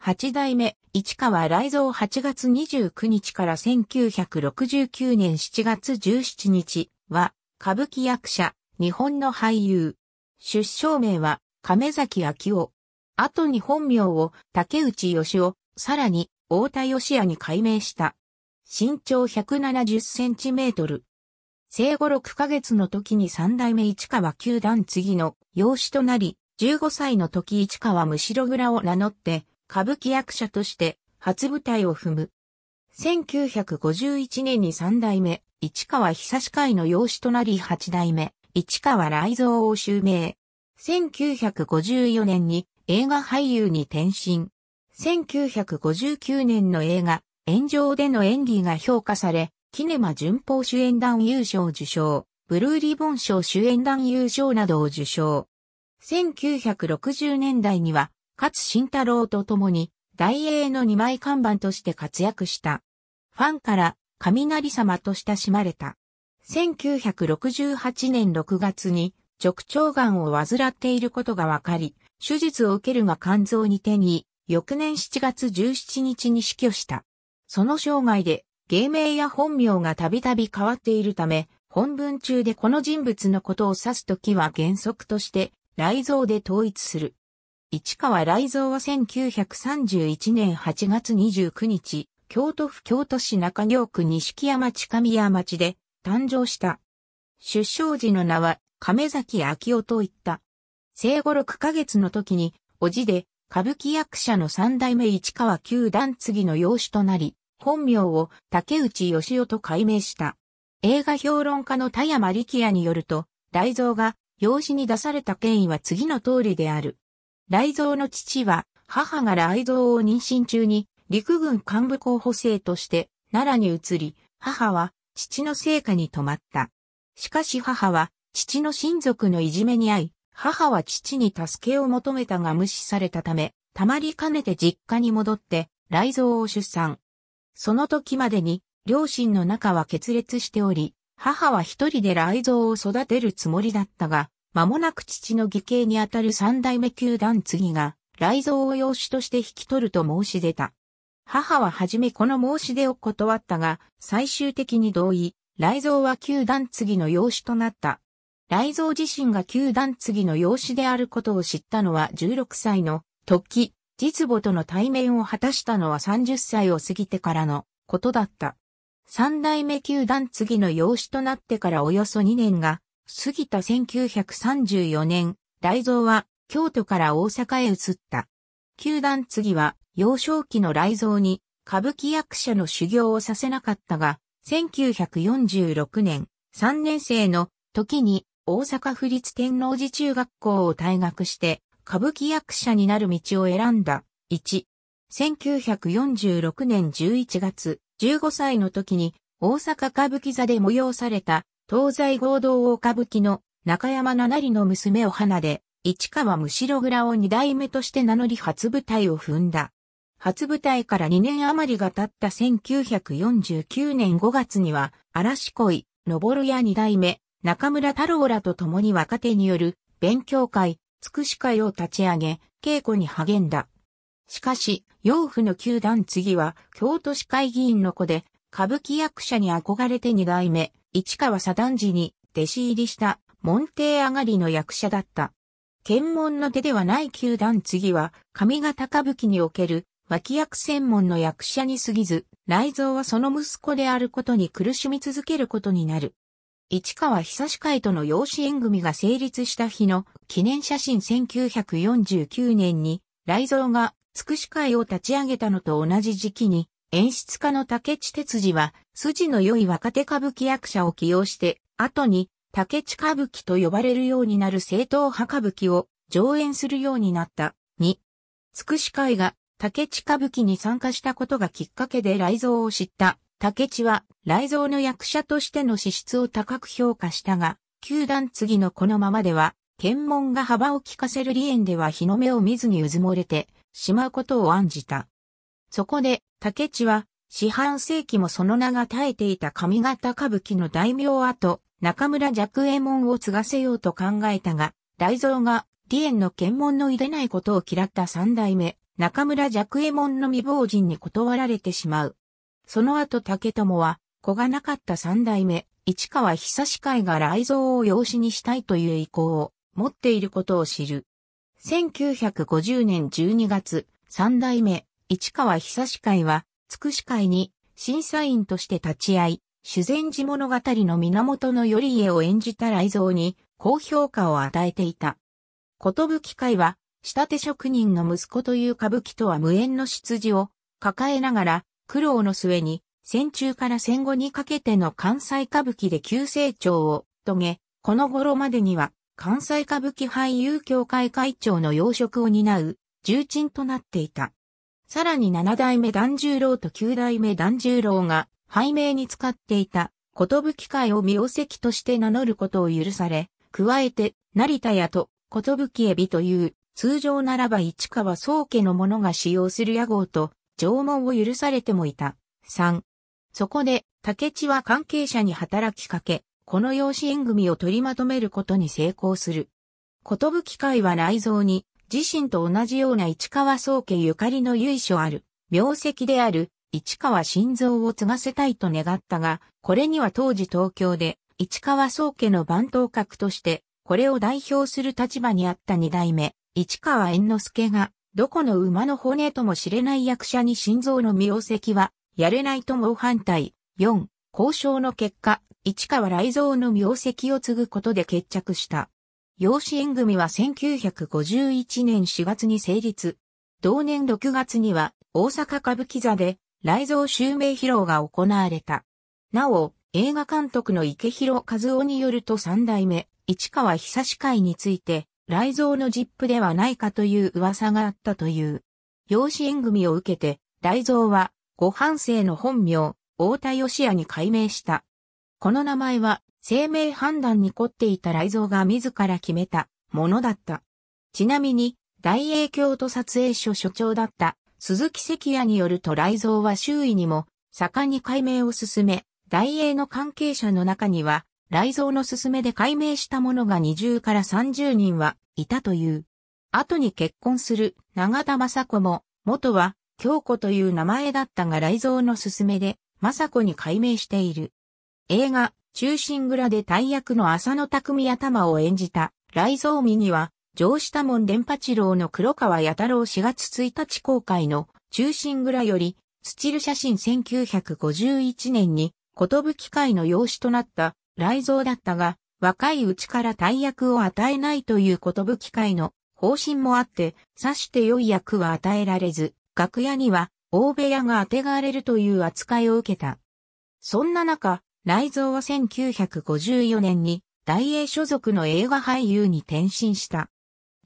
八代目、市川雷蔵8月29日から1969年7月17日は、歌舞伎役者、日本の俳優。出生名は、亀崎昭夫。後に本名を竹内義夫、さらに、大田義也に改名した。身長170センチメートル。生後6ヶ月の時に三代目市川九段次の養子となり、15歳の時市川むしろ蔵を名乗って、歌舞伎役者として初舞台を踏む。1951年に三代目、市川久司会の養子となり八代目、市川雷蔵を襲名。1954年に映画俳優に転身。1959年の映画、炎上での演技が評価され、キネマ順法主演団優勝受賞、ブルーリボン賞主演団優勝などを受賞。1960年代には勝慎太郎と共に、大英の二枚看板として活躍した。ファンから、雷様と親しまれた。1968年6月に、直腸がんを患っていることが分かり、手術を受けるが肝臓に手に、翌年7月17日に死去した。その生涯で、芸名や本名がたびたび変わっているため、本文中でこの人物のことを指すときは原則として、雷臓で統一する。市川雷蔵は1931年8月29日、京都府京都市中京区西木山地宮町で誕生した。出生時の名は亀崎明夫と言った。生後6ヶ月の時に、おじで歌舞伎役者の三代目市川九段次の養子となり、本名を竹内義夫と改名した。映画評論家の田山力也によると、雷蔵が養子に出された権威は次の通りである。雷蔵の父は、母が雷蔵を妊娠中に、陸軍幹部候補生として、奈良に移り、母は、父の生家に泊まった。しかし母は、父の親族のいじめに遭い、母は父に助けを求めたが無視されたため、たまりかねて実家に戻って、雷蔵を出産。その時までに、両親の仲は決裂しており、母は一人で雷蔵を育てるつもりだったが、間もなく父の義兄にあたる三代目球団次が、雷蔵を養子として引き取ると申し出た。母ははじめこの申し出を断ったが、最終的に同意、雷蔵は球団次の養子となった。雷蔵自身が球団次の養子であることを知ったのは16歳の時、実母との対面を果たしたのは30歳を過ぎてからのことだった。三代目球団次の養子となってからおよそ2年が過ぎた1934年、雷蔵は京都から大阪へ移った。九段次は幼少期の雷蔵に歌舞伎役者の修行をさせなかったが、1946年3年生の時に大阪府立天王寺中学校を退学して歌舞伎役者になる道を選んだ。1。1946年11月、15歳の時に大阪歌舞伎座で催された東西合同大歌舞伎の中山七里の娘を花で、市川むしろ蔵を二代目として名乗り初舞台を踏んだ。初舞台から2年余りが経った1949年5月には、嵐恋、登るや二代目、中村太郎らと共に若手による勉強会、つくし会を立ち上げ、稽古に励んだ。しかし、養父の九段次は、京都市会議員の子で、歌舞伎役者に憧れて二代目、市川左段次に弟子入りした門弟上がりの役者だった。検問の手ではない九段次は、上方歌舞伎における脇役専門の役者に過ぎず、雷蔵はその息子であることに苦しみ続けることになる。市川久志会との養子縁組が成立した日の記念写真1949年に、雷蔵がつくし会を立ち上げたのと同じ時期に、演出家の竹地哲司は、筋の良い若手歌舞伎役者を起用して、後に、竹地歌舞伎と呼ばれるようになる正統派歌舞伎を上演するようになった。2、つくし会が竹地歌舞伎に参加したことがきっかけで雷蔵を知った。竹地は雷蔵の役者としての資質を高く評価したが、九段次のこのままでは、検問が幅を利かせる理縁では日の目を見ずにうずもれてしまうことを案じた。そこで、竹地は、四半世紀もその名が耐えていた上方歌舞伎の大名跡、中村若右衛門を継がせようと考えたが、大蔵が、李園の検問の入れないことを嫌った三代目、中村若右衛門の未亡人に断られてしまう。その後竹友は、子がなかった三代目、市川久司会が雷蔵を養子にしたいという意向を持っていることを知る。1950年12月、三代目、市川久司会は、つくし会に審査員として立ち会い、修善寺物語の源頼家を演じた雷蔵に高評価を与えていた。ことぶき会は、仕立て職人の息子という歌舞伎とは無縁の出自を抱えながら、苦労の末に、戦中から戦後にかけての関西歌舞伎で急成長を遂げ、この頃までには、関西歌舞伎俳優協会会長の要職を担う重鎮となっていた。さらに七代目團十郎と九代目團十郎が、拝命に使っていた、ことぶき会を名跡として名乗ることを許され、加えて、成田屋と、ことぶきエビという、通常ならば市川宗家の者が使用する屋号と、縄文を許されてもいた。3。そこで、竹地は関係者に働きかけ、この養子縁組を取りまとめることに成功する。ことぶき会は内蔵に、自身と同じような市川宗家ゆかりの由緒ある、名跡である市川新蔵を継がせたいと願ったが、これには当時東京で市川宗家の番頭格として、これを代表する立場にあった二代目、市川猿之助が、どこの馬の骨とも知れない役者に心臓の名跡は、やれないと猛反対。4、交渉の結果、市川雷蔵の名跡を継ぐことで決着した。養子縁組は1951年4月に成立。同年6月には大阪歌舞伎座で雷蔵襲名披露が行われた。なお、映画監督の池広和夫によると三代目、市川久司会について、雷蔵のジップではないかという噂があったという。養子縁組を受けて、雷蔵は、ご半生の本名、大田義也に改名した。この名前は、生命判断に凝っていた雷蔵が自ら決めたものだった。ちなみに、大英京都撮影所所長だった鈴木関也によると雷蔵は周囲にも盛んに解明を進め、大英の関係者の中には、雷蔵の勧めで解明した者が20から30人はいたという。後に結婚する長田雅子も、元は京子という名前だったが雷蔵の勧めで、雅子に解明している。映画、中心蔵で大役の浅野匠頭を演じた、雷蔵美には、上下門伝八郎の黒川弥太郎4月1日公開の中心蔵より、スチル写真1951年に、ことぶ会の養子となった雷蔵だったが、若いうちから大役を与えないということぶ会の方針もあって、さして良い役は与えられず、楽屋には大部屋が当てがわれるという扱いを受けた。そんな中、内蔵は1954年に大英所属の映画俳優に転身した。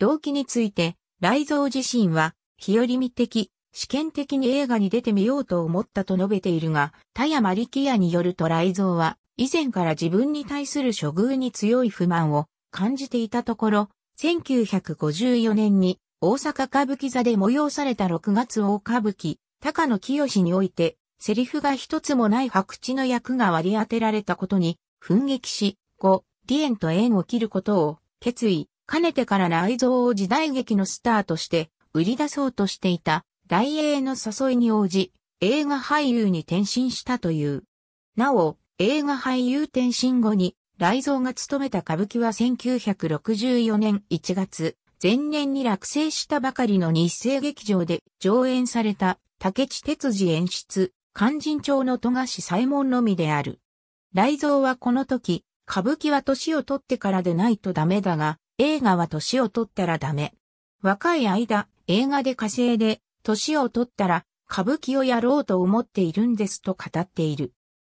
動機について、雷蔵自身は、日和見的、試験的に映画に出てみようと思ったと述べているが、田山力也によると雷蔵は、以前から自分に対する処遇に強い不満を感じていたところ、1954年に大阪歌舞伎座で催された6月大歌舞伎、高野清において、セリフが一つもない白痴の役が割り当てられたことに、奮撃し、後、リエンと縁を切ることを決意、かねてから内蔵を時代劇のスターとして売り出そうとしていた大英の誘いに応じ、映画俳優に転身したという。なお、映画俳優転身後に、雷蔵が務めた歌舞伎は1964年1月、前年に落成したばかりの日生劇場で上演された竹地哲司演出、漢人町の戸賀氏左衛門のみである。雷蔵はこの時、歌舞伎は年を取ってからでないとダメだが、映画は年を取ったらダメ。若い間、映画で稼いで、年を取ったら、歌舞伎をやろうと思っているんですと語っている。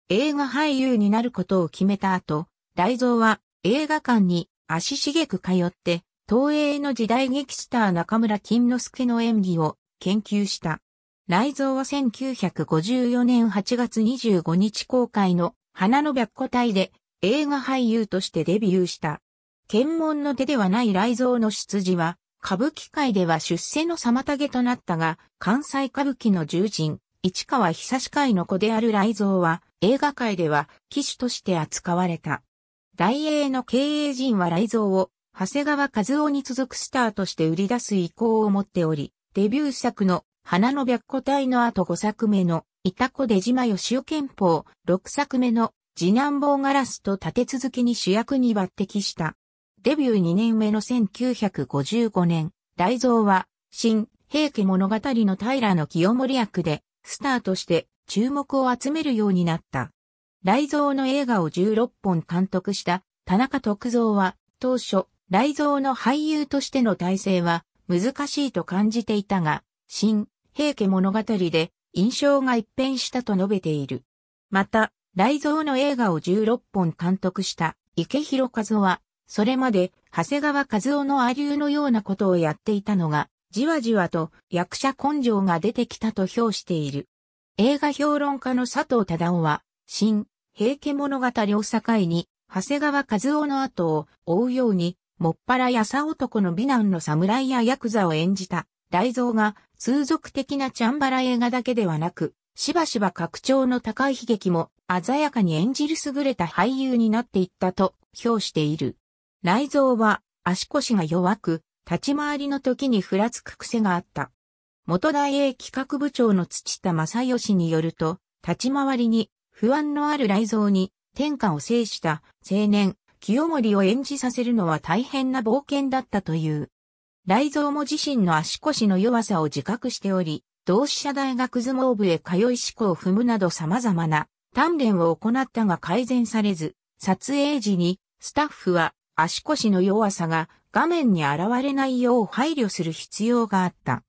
映画俳優になることを決めた後、雷蔵は映画館に足しげく通って、東映の時代劇スター中村金之助の演技を研究した。雷蔵は1954年8月25日公開の花の白虎隊で映画俳優としてデビューした。検問の手ではない雷蔵の出自は、歌舞伎界では出世の妨げとなったが、関西歌舞伎の重鎮、市川久司会の子である雷蔵は、映画界では騎手として扱われた。大英の経営陣は雷蔵を、長谷川和夫に続くスターとして売り出す意向を持っており、デビュー作の花の白虎隊の後5作目の、いたジ出島シオ、憲法、6作目の、次男坊ガラスと立て続けに主役に抜擢した。デビュー2年目の1955年、大蔵は、新、平家物語の平の清盛役で、スターとして注目を集めるようになった。雷蔵の映画を16本監督した田中徳蔵は、当初、雷蔵の俳優としての体制は難しいと感じていたが、新、平家物語で印象が一変したと述べている。また、雷蔵の映画を16本監督した池広和夫は、それまで長谷川和夫のア流のようなことをやっていたのが、じわじわと役者根性が出てきたと評している。映画評論家の佐藤忠夫は、新、平家物語を境に、長谷川和夫の後を追うように、もっぱらやさ男の美男の侍やヤクザを演じた大蔵が通俗的なチャンバラ映画だけではなく、しばしば格調の高い悲劇も鮮やかに演じる優れた俳優になっていったと評している。雷蔵は足腰が弱く、立ち回りの時にふらつく癖があった。元大英企画部長の土田正義によると、立ち回りに不安のある雷蔵に天下を制した青年、清盛を演じさせるのは大変な冒険だったという。雷蔵も自身の足腰の弱さを自覚しており、同志社大学相撲部へ通い思考を踏むなど様々な鍛錬を行ったが改善されず、撮影時にスタッフは足腰の弱さが画面に現れないよう配慮する必要があった。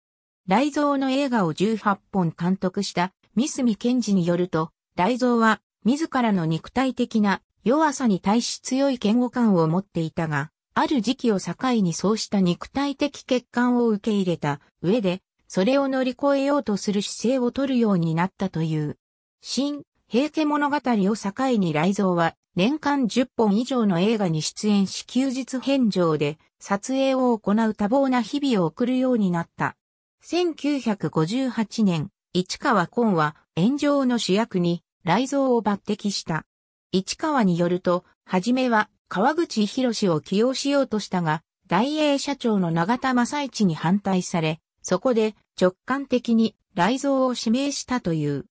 雷蔵の映画を18本監督した三角健治によると、雷蔵は自らの肉体的な弱さに対し強い嫌悪感を持っていたが、ある時期を境にそうした肉体的欠陥を受け入れた上で、それを乗り越えようとする姿勢を取るようになったという。新、平家物語を境に雷蔵は、年間10本以上の映画に出演し休日返上で、撮影を行う多忙な日々を送るようになった。1958年、市川昆は炎上の主役に雷蔵を抜擢した。市川によると、はじめは川口博を起用しようとしたが、大英社長の永田正一に反対され、そこで直感的に雷蔵を指名したという。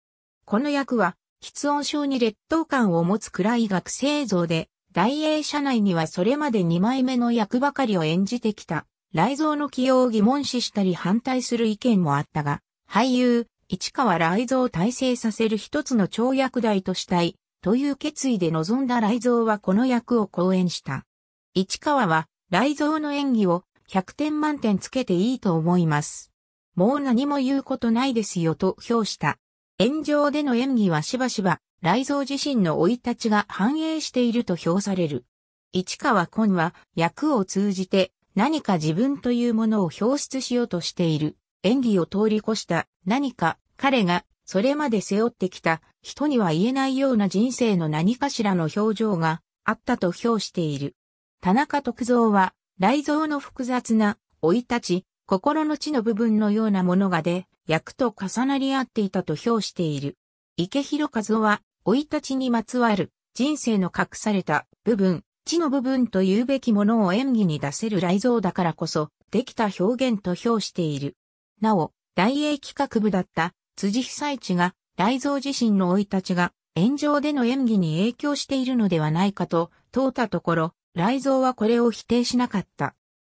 この役は、室音症に劣等感を持つ暗い学生像で、大英社内にはそれまで2枚目の役ばかりを演じてきた、雷蔵の起用を疑問視したり反対する意見もあったが、俳優、市川雷蔵を体制させる一つの跳躍台としたい、という決意で臨んだ雷蔵はこの役を講演した。市川は雷蔵の演技を100点満点つけていいと思います。もう何も言うことないですよと評した。炎上での演技はしばしば、雷蔵自身の生い立ちが反映していると評される。市川昆は役を通じて何か自分というものを表出しようとしている。演技を通り越した何か彼がそれまで背負ってきた人には言えないような人生の何かしらの表情があったと評している。田中徳造は、雷蔵の複雑な、老い立ち、心の地の部分のようなものがで、役と重なり合っていたと評している。池広和は、老い立ちにまつわる、人生の隠された部分、地の部分と言うべきものを演技に出せる雷蔵だからこそ、できた表現と評している。なお、大英企画部だった辻被災地が、雷蔵自身の生い立ちが、炎上での演技に影響しているのではないかと、問うたところ、雷蔵はこれを否定しなかった。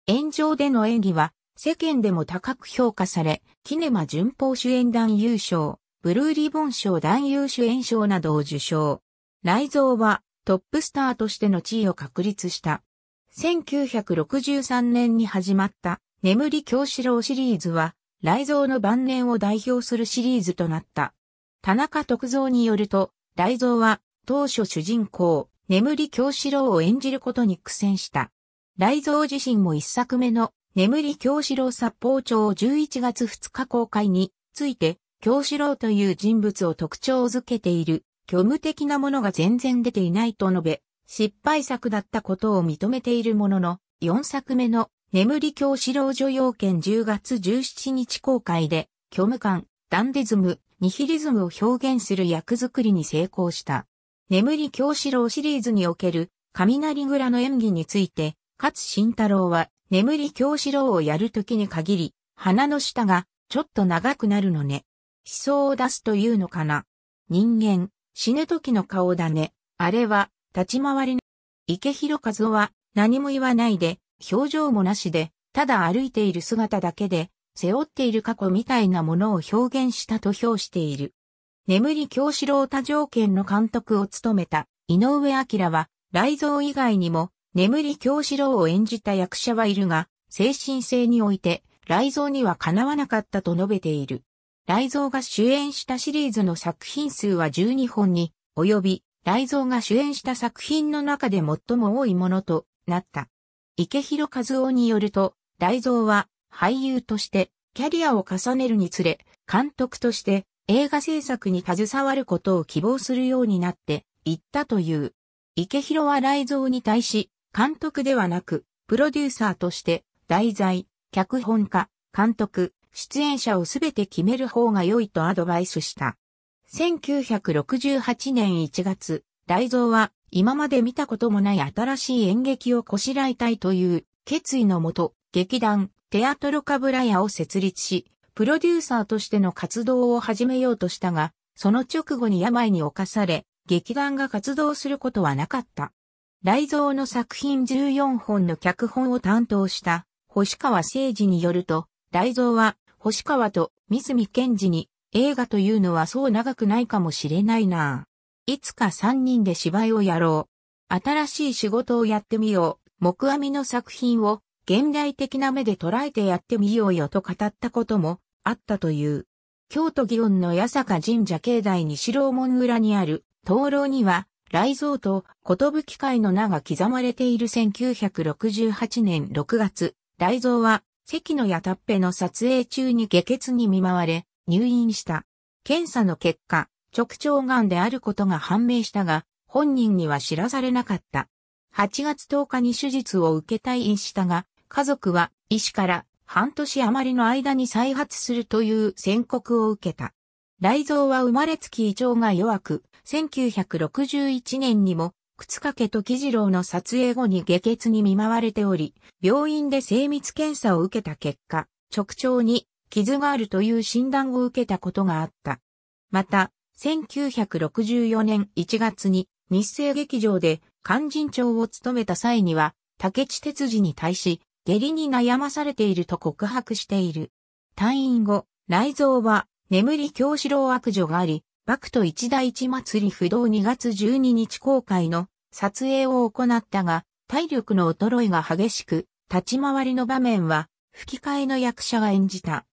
炎上での演技は、世間でも高く評価され、キネマ旬法主演団優勝、ブルーリボン賞男優主演賞などを受賞。雷蔵はトップスターとしての地位を確立した。1963年に始まった眠り京志郎シリーズは雷蔵の晩年を代表するシリーズとなった。田中徳蔵によると、雷蔵は当初主人公、眠り京四郎を演じることに苦戦した。雷蔵自身も一作目の眠り京四郎殺法帳11月2日公開について、京四郎という人物を特徴づけている虚無的なものが全然出ていないと述べ、失敗作だったことを認めているものの、4作目の眠り教師老女要件10月17日公開で、虚無感、ダンディズム、ニヒリズムを表現する役作りに成功した。眠り教師郎シリーズにおける雷蔵の演技について、勝慎太郎は眠り教師郎をやるときに限り、鼻の下がちょっと長くなるのね。思想を出すというのかな。人間、死ぬ時の顔だね。あれは、立ち回りの。池広和夫は何も言わないで、表情もなしで、ただ歩いている姿だけで、背負っている過去みたいなものを表現したと評している。眠り京四郎多条件の監督を務めた井上明は、雷蔵以外にも、眠り京四郎を演じた役者はいるが、精神性において、雷蔵にはかなわなかったと述べている。雷蔵が主演したシリーズの作品数は12本に、及び、雷蔵が主演した作品の中で最も多いものとなった。池広和夫によると、大蔵は俳優としてキャリアを重ねるにつれ、監督として映画制作に携わることを希望するようになっていったという。池広は雷蔵に対し、監督ではなく、プロデューサーとして、題材、脚本家、監督、出演者をすべて決める方が良いとアドバイスした。1968年1月、雷蔵は今まで見たこともない新しい演劇をこしらえたいという決意のもと、劇団、テアトロカブラヤを設立し、プロデューサーとしての活動を始めようとしたが、その直後に病に侵され、劇団が活動することはなかった。雷蔵の作品14本の脚本を担当した星川誠二によると、雷蔵は星川と三角健二に映画というのはそう長くないかもしれないないつか三人で芝居をやろう。新しい仕事をやってみよう。木阿弥の作品を現代的な目で捉えてやってみようよと語ったこともあったという。京都祇園の八坂神社境内に城門裏にある灯籠には、雷蔵と寿会の名が刻まれている1968年6月、雷蔵は関の矢たっぺの撮影中に下血に見舞われ入院した。検査の結果、直腸癌であることが判明したが、本人には知らされなかった。8月10日に手術を受け退院したが、家族は医師から半年余りの間に再発するという宣告を受けた。雷蔵は生まれつき胃腸が弱く、1961年にも、靴掛時次郎の撮影後に下血に見舞われており、病院で精密検査を受けた結果、直腸に傷があるという診断を受けたことがあった。また、1964年1月に日生劇場で勧進長を務めた際には、竹地哲司に対し、下痢に悩まされていると告白している。退院後、内蔵は、眠り京四郎悪女があり、幕と一大一祭り不動2月12日公開の撮影を行ったが、体力の衰えが激しく、立ち回りの場面は、吹き替えの役者が演じた。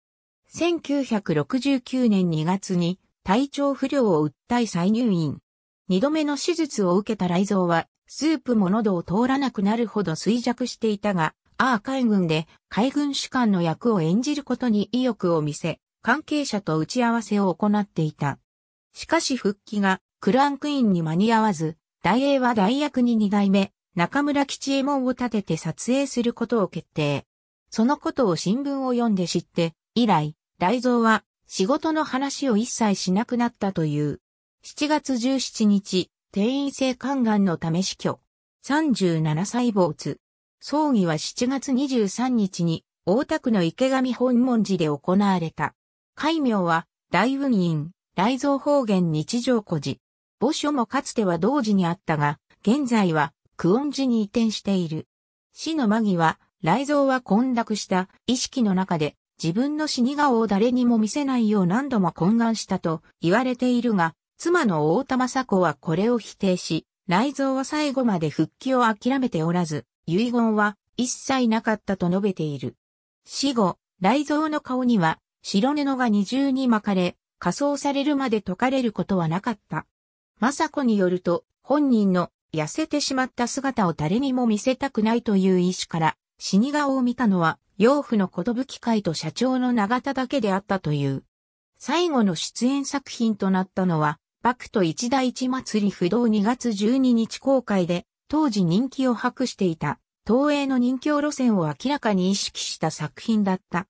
1969年2月に、体調不良を訴え再入院。二度目の手術を受けた雷蔵は、スープも喉を通らなくなるほど衰弱していたが、アー海軍で海軍主官の役を演じることに意欲を見せ、関係者と打ち合わせを行っていた。しかし復帰がクランクインに間に合わず、大英は大役に二代目、中村吉右衛門を立てて撮影することを決定。そのことを新聞を読んで知って、以来、雷蔵は仕事の話を一切しなくなったという。7月17日、定員性肝がんのため死去。37歳没。葬儀は7月23日に大田区の池上本門寺で行われた。戒名は大雲院、雷蔵方言日常古寺。墓所もかつては同時にあったが、現在は久遠寺に移転している。死の間際、雷蔵は混濁した意識の中で自分の死に顔を誰にも見せないよう何度も懇願したと言われているが、妻の大田雅子はこれを否定し、内蔵は最後まで復帰を諦めておらず、遺言は一切なかったと述べている。死後、雷蔵の顔には白布が二重に巻かれ、仮装されるまで解かれることはなかった。雅子によると、本人の痩せてしまった姿を誰にも見せたくないという意志から、死に顔を見たのは養父の寿会と社長の永田だけであったという。最後の出演作品となったのは、幕と一大一祭り不動2月12日公開で、当時人気を博していた、東映の人気路線を明らかに意識した作品だった。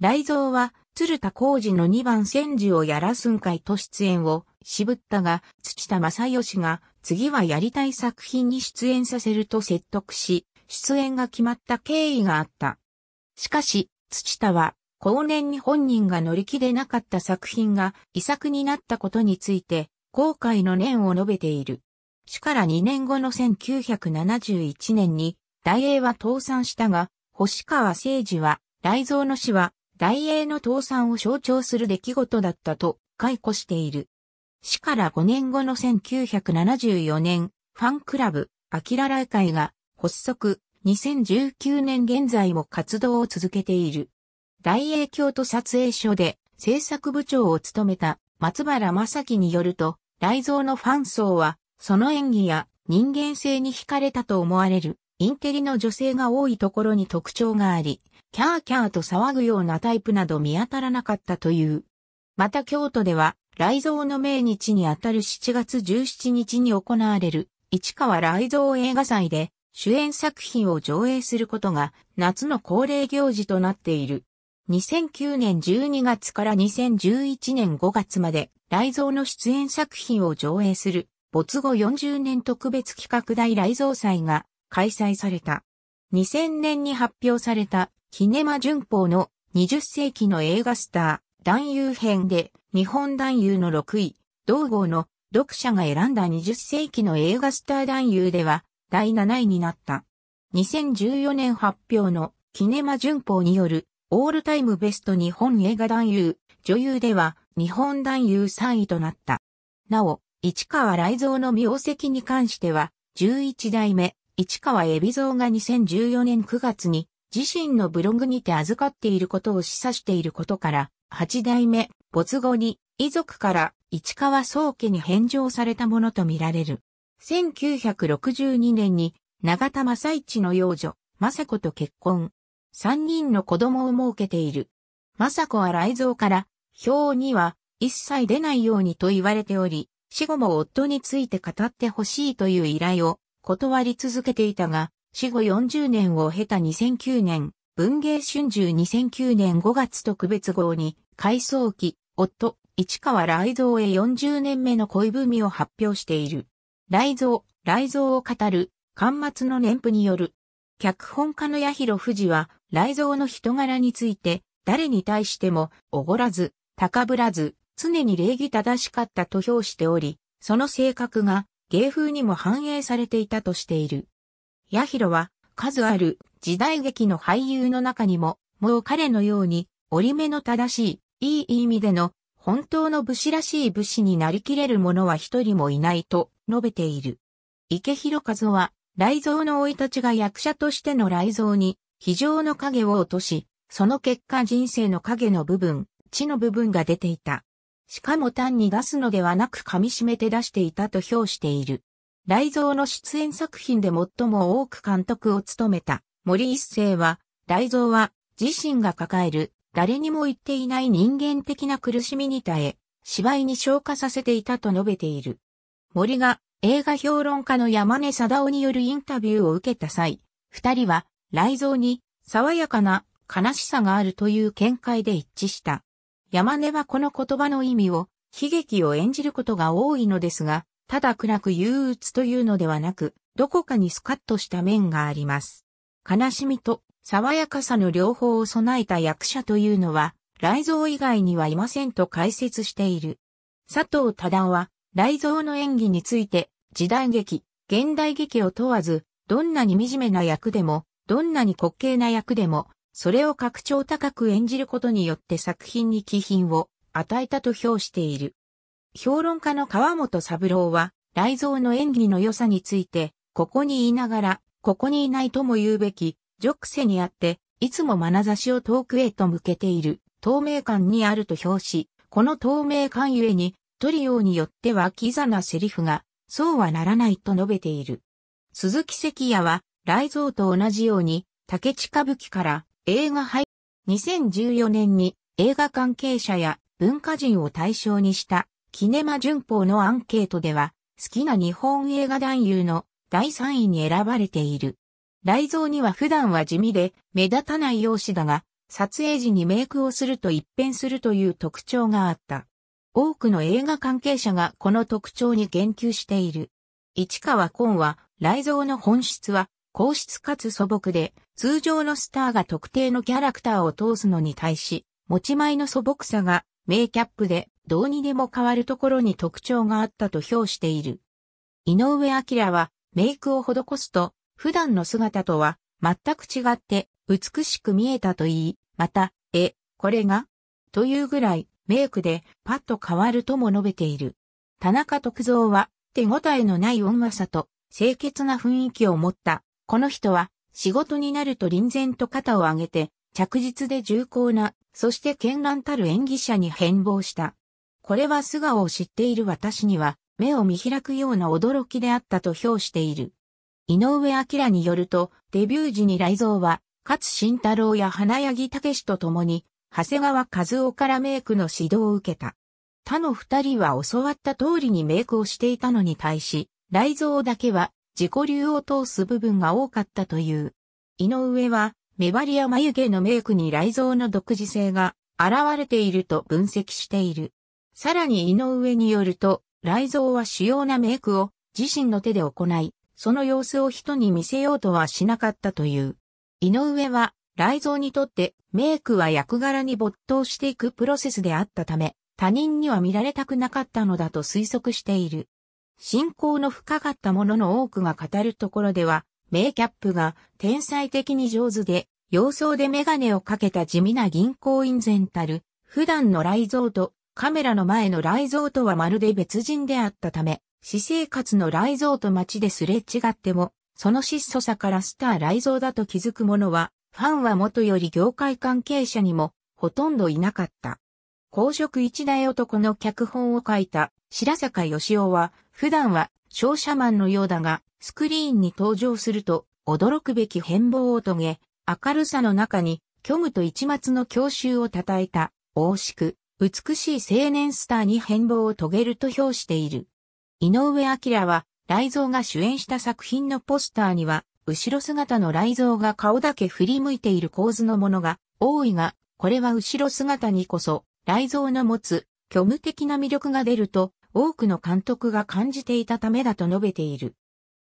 雷蔵は、鶴田浩二の2番戦時をやらすんかいと出演を渋ったが、土田正義が次はやりたい作品に出演させると説得し、出演が決まった経緯があった。しかし、土田は、後年に本人が乗り気でなかった作品が遺作になったことについて、後悔の念を述べている。死から2年後の1971年に、大英は倒産したが、星川誠二は、雷蔵の死は、大英の倒産を象徴する出来事だったと解雇している。死から5年後の1974年、ファンクラブ、アキララ会が発足、2019年現在も活動を続けている。大英京都撮影所で制作部長を務めた松原正樹によると、雷蔵のファン層は、その演技や人間性に惹かれたと思われる、インテリの女性が多いところに特徴があり、キャーキャーと騒ぐようなタイプなど見当たらなかったという。また京都では、雷蔵の命日にあたる7月17日に行われる、市川雷蔵映画祭で、主演作品を上映することが夏の恒例行事となっている。2009年12月から2011年5月まで、雷蔵の出演作品を上映する、没後40年特別企画大雷蔵祭が開催された。2000年に発表された、キネマ旬報の20世紀の映画スター、男優編で、日本男優の6位、同号の読者が選んだ20世紀の映画スター男優では、第7位になった。2014年発表のキネマ旬報によるオールタイムベスト日本映画男優、女優では日本男優3位となった。なお、市川雷蔵の名跡に関しては、11代目、市川海老蔵が2014年9月に自身のブログにて預かっていることを示唆していることから、8代目、没後に遺族から市川宗家に返上されたものとみられる。1962年に永田正一の養女、政子と結婚。三人の子供を設けている。政子は雷蔵から、表には一切出ないようにと言われており、死後も夫について語ってほしいという依頼を断り続けていたが、死後40年を経た2009年、文芸春秋2009年5月特別号に、回想期、夫、市川雷蔵へ40年目の恋文を発表している。雷蔵、雷蔵を語る、巻末の年譜による。脚本家の八広富士は、雷蔵の人柄について、誰に対しても、おごらず、高ぶらず、常に礼儀正しかったと評しており、その性格が、芸風にも反映されていたとしている。八広は、数ある時代劇の俳優の中にも、もう彼のように、折り目の正しい、いい意味での本当の武士らしい武士になりきれる者は一人もいないと述べている。池広和は、雷蔵の老いたちが役者としての雷蔵に、非常の影を落とし、その結果人生の影の部分、地の部分が出ていた。しかも単に出すのではなく噛み締めて出していたと評している。雷蔵の出演作品で最も多く監督を務めた森一世は、雷蔵は自身が抱える誰にも言っていない人間的な苦しみに耐え、芝居に昇華させていたと述べている。森が映画評論家の山根貞夫によるインタビューを受けた際、二人は雷蔵に爽やかな悲しさがあるという見解で一致した。山根はこの言葉の意味を悲劇を演じることが多いのですが、ただ暗く憂鬱というのではなく、どこかにスカッとした面があります。悲しみと爽やかさの両方を備えた役者というのは、雷蔵以外にはいませんと解説している。佐藤忠夫は、雷蔵の演技について、時代劇、現代劇を問わず、どんなに惨めな役でも、どんなに滑稽な役でも、それを格調高く演じることによって作品に気品を与えたと評している。評論家の川本三郎は、雷蔵の演技の良さについて、ここにいながら、ここにいないとも言うべき、直セにあって、いつも眼差しを遠くへと向けている、透明感にあると表し、この透明感ゆえに、トリオによってはキザなセリフが、そうはならないと述べている。鈴木関也は、雷蔵と同じように、竹地歌舞伎から映画配、2014年に映画関係者や文化人を対象にしたキネマ旬報のアンケートでは、好きな日本映画男優の第3位に選ばれている。雷蔵には普段は地味で目立たない容姿だが、撮影時にメイクをすると一変するという特徴があった。多くの映画関係者がこの特徴に言及している。市川紺は、雷蔵の本質は、硬質かつ素朴で、通常のスターが特定のキャラクターを通すのに対し、持ち前の素朴さが、名キャップで、どうにでも変わるところに特徴があったと評している。井上明は、メイクを施すと、普段の姿とは全く違って美しく見えたと言い、また、え、これがというぐらいメイクでパッと変わるとも述べている。田中徳造は手応えのない音和さと清潔な雰囲気を持った。この人は仕事になると臨然と肩を上げて着実で重厚な、そして絢爛たる演技者に変貌した。これは素顔を知っている私には目を見開くような驚きであったと評している。井上明によると、デビュー時に雷蔵は、勝慎太郎や花柳武と共に、長谷川和夫からメイクの指導を受けた。他の二人は教わった通りにメイクをしていたのに対し、雷蔵だけは自己流を通す部分が多かったという。井上は、目張りや眉毛のメイクに雷蔵の独自性が現れていると分析している。さらに井上によると、雷蔵は主要なメイクを自身の手で行い、その様子を人に見せようとはしなかったという。井上は、雷蔵にとってメイクは役柄に没頭していくプロセスであったため、他人には見られたくなかったのだと推測している。信仰の深かったものの多くが語るところでは、メイキャップが天才的に上手で、様相でメガネをかけた地味な銀行員全たる、普段の雷蔵とカメラの前の雷蔵とはまるで別人であったため、私生活の雷蔵と街ですれ違っても、その質素さからスター雷蔵だと気づく者は、ファンはもとより業界関係者にも、ほとんどいなかった。公職一大男の脚本を書いた白坂義夫は、普段は商社マンのようだが、スクリーンに登場すると、驚くべき変貌を遂げ、明るさの中に、虚無と一末の教愁を称えた、大しく、美しい青年スターに変貌を遂げると評している。井上明は、雷蔵が主演した作品のポスターには、後ろ姿の雷蔵が顔だけ振り向いている構図のものが多いが、これは後ろ姿にこそ、雷蔵の持つ虚無的な魅力が出ると、多くの監督が感じていたためだと述べている。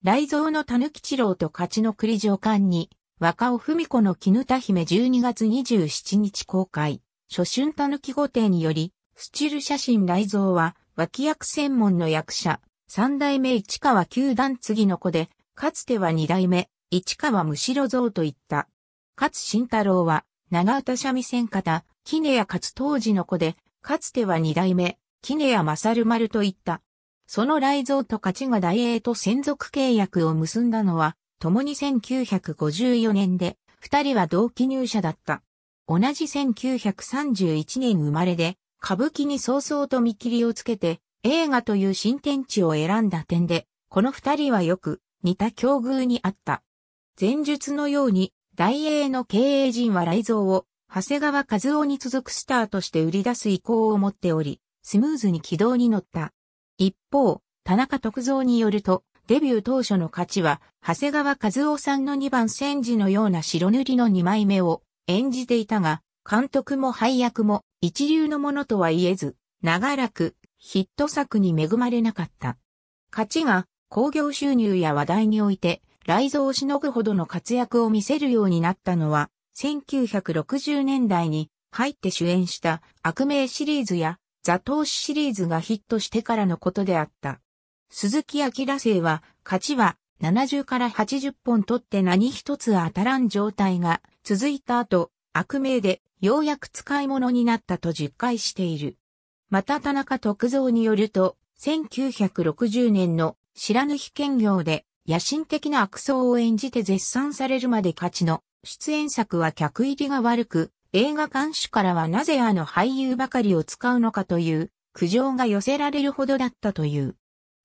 雷蔵の狸吉郎と勝ちの栗上官に、若尾文子の絹田姫12月27日公開、初春狸御帝により、スチル写真雷蔵は、脇役専門の役者、三代目市川九段次の子で、かつては二代目、市川むしろ像といった。勝慎太郎は、長唄三味線方、木谷勝当時の子で、かつては二代目、木谷勝丸といった。その雷蔵と勝が大英と専属契約を結んだのは、共に1954年で、二人は同期入社だった。同じ1931年生まれで、歌舞伎に早々と見切りをつけて、映画という新天地を選んだ点で、この二人はよく似た境遇にあった。前述のように、大英の経営陣は雷蔵を、長谷川和夫に続くスターとして売り出す意向を持っており、スムーズに軌道に乗った。一方、田中徳造によると、デビュー当初の価値は、長谷川和夫さんの2番戦時のような白塗りの2枚目を演じていたが、監督も配役も一流のものとは言えず、長らくヒット作に恵まれなかった。勝ちが興行収入や話題において、雷蔵をしのぐほどの活躍を見せるようになったのは、1960年代に入って主演した悪名シリーズやザトウシリーズがヒットしてからのことであった。鈴木明生は、勝ちは70から80本取って何一つ当たらん状態が続いた後、悪名でようやく使い物になったと実戒している。また田中徳造によると、1960年の知らぬ非兼業で野心的な悪僧を演じて絶賛されるまで勝ちの出演作は客入りが悪く、映画監視からはなぜあの俳優ばかりを使うのかという苦情が寄せられるほどだったという。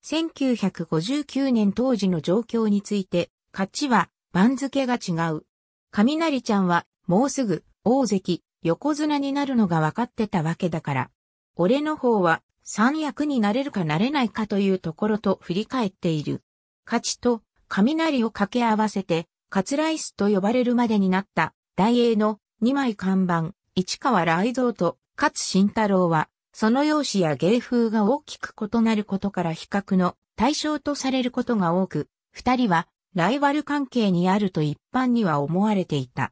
1959年当時の状況について、勝ちは番付が違う。雷ちゃんはもうすぐ、大関、横綱になるのが分かってたわけだから。俺の方は、三役になれるかなれないかというところと振り返っている。勝ちと、雷を掛け合わせて、カツライスと呼ばれるまでになった、大英の2枚看板、市川雷蔵と勝慎太郎は、その容姿や芸風が大きく異なることから比較の対象とされることが多く、二人はライバル関係にあると一般には思われていた。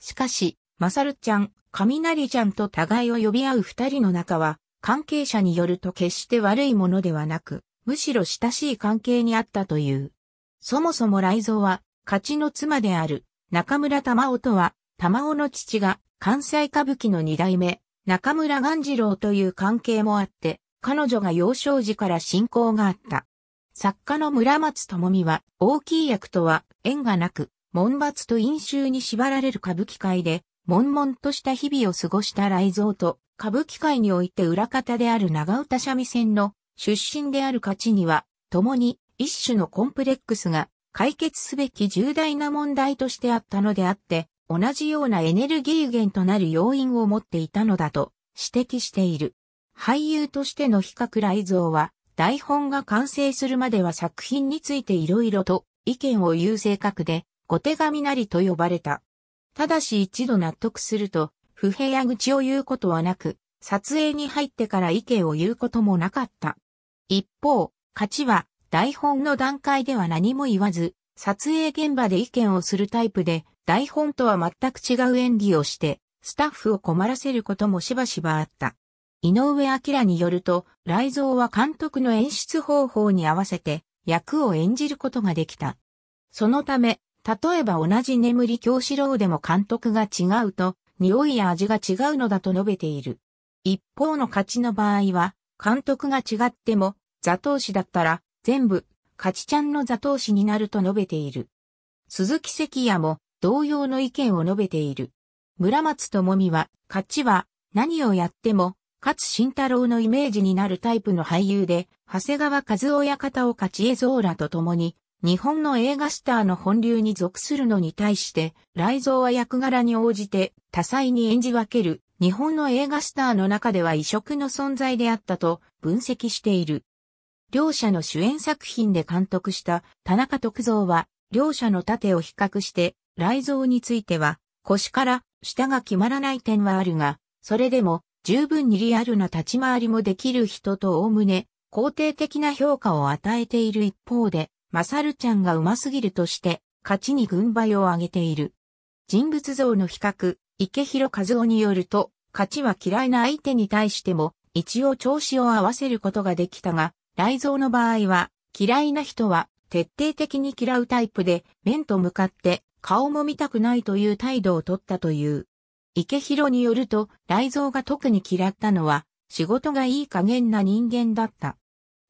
しかし、マサルちゃん、雷ちゃんと互いを呼び合う二人の仲は、関係者によると決して悪いものではなく、むしろ親しい関係にあったという。そもそも雷蔵は、勝ちの妻である、中村玉緒とは、玉緒の父が、関西歌舞伎の二代目、中村元次郎という関係もあって、彼女が幼少時から親交があった。作家の村松智美は、大きい役とは、縁がなく、門罰と飲酒に縛られる歌舞伎界で、悶々とした日々を過ごした雷蔵と、歌舞伎界において裏方である長唄三味線の出身である勝ちには、共に一種のコンプレックスが解決すべき重大な問題としてあったのであって、同じようなエネルギー源となる要因を持っていたのだと指摘している。俳優としての比較雷蔵は、台本が完成するまでは作品について色々と意見を言う性格で、後手紙なりと呼ばれた。ただし一度納得すると、不平や愚痴を言うことはなく、撮影に入ってから意見を言うこともなかった。一方、勝ちは台本の段階では何も言わず、撮影現場で意見をするタイプで、台本とは全く違う演技をして、スタッフを困らせることもしばしばあった。井上明によると、雷蔵は監督の演出方法に合わせて役を演じることができた。そのため、例えば同じ眠り教師郎でも監督が違うと、匂いや味が違うのだと述べている。一方の勝ちの場合は、監督が違っても、座頭市だったら、全部、勝ちちゃんの座頭市になると述べている。鈴木関也も、同様の意見を述べている。村松智美は、勝ちは、何をやっても、勝慎太郎のイメージになるタイプの俳優で、長谷川和夫親方を勝ち絵ゾーラと共に、日本の映画スターの本流に属するのに対して、雷蔵は役柄に応じて多彩に演じ分ける、日本の映画スターの中では異色の存在であったと分析している。両者の主演作品で監督した田中徳造は、両者の盾を比較して、雷蔵については、腰から下が決まらない点はあるが、それでも十分にリアルな立ち回りもできる人とおおむね肯定的な評価を与えている一方で、マサルちゃんがうますぎるとして、勝ちに軍配を上げている。人物像の比較、池広和夫によると、勝ちは嫌いな相手に対しても、一応調子を合わせることができたが、雷蔵の場合は、嫌いな人は、徹底的に嫌うタイプで、面と向かって、顔も見たくないという態度をとったという。池広によると、雷蔵が特に嫌ったのは、仕事がいい加減な人間だった。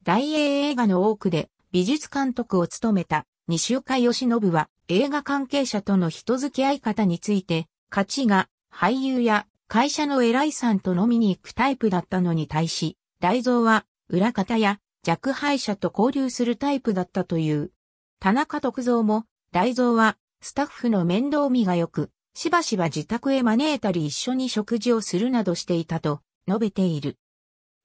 大英映画の多くで、美術監督を務めた西岡義信は映画関係者との人付き合い方について、価値が俳優や会社の偉いさんと飲みに行くタイプだったのに対し、大蔵は裏方や弱敗者と交流するタイプだったという。田中徳蔵も大蔵はスタッフの面倒見が良く、しばしば自宅へ招いたり一緒に食事をするなどしていたと述べている。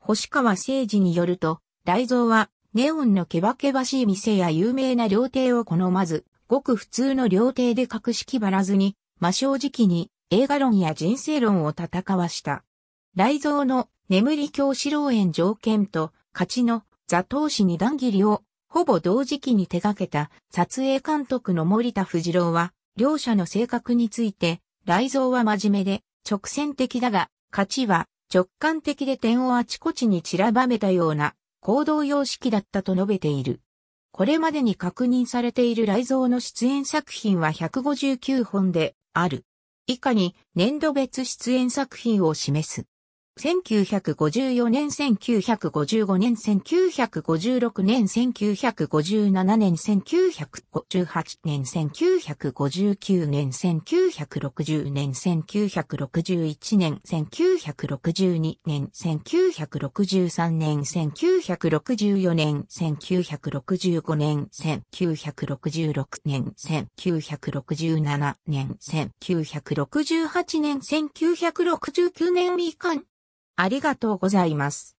星川誠二によると、大蔵はネオンのケバケバしい店や有名な料亭を好まず、ごく普通の料亭で格式ばらずに、真正直に映画論や人生論を戦わした。雷蔵の眠り教師老園条件と、勝ちの座頭市二段切りを、ほぼ同時期に手掛けた撮影監督の森田藤郎は、両者の性格について、雷蔵は真面目で直線的だが、勝ちは直感的で点をあちこちに散らばめたような行動様式だったと述べている。これまでに確認されている雷蔵の出演作品は159本である。以下に年度別出演作品を示す。1954年、1955年、1956年、1957年、1958年、1959年、1960年、1961年、1962年、1963年、1964年、1965年、1966年、1967年、1968年、1969年以下ありがとうございます。